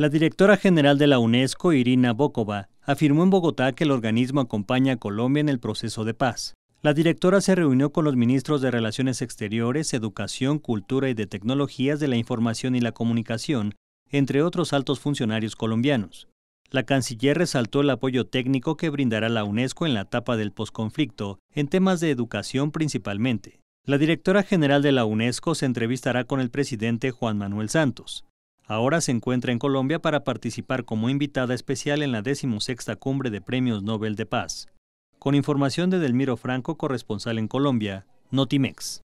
La directora general de la UNESCO, Irina Bokova, afirmó en Bogotá que el organismo acompaña a Colombia en el proceso de paz. La directora se reunió con los ministros de Relaciones Exteriores, Educación, Cultura y de Tecnologías de la Información y la Comunicación, entre otros altos funcionarios colombianos. La canciller resaltó el apoyo técnico que brindará la UNESCO en la etapa del posconflicto, en temas de educación principalmente. La directora general de la UNESCO se entrevistará con el presidente Juan Manuel Santos. Ahora se encuentra en Colombia para participar como invitada especial en la 16 Cumbre de Premios Nobel de Paz. Con información de Delmiro Franco, corresponsal en Colombia, Notimex.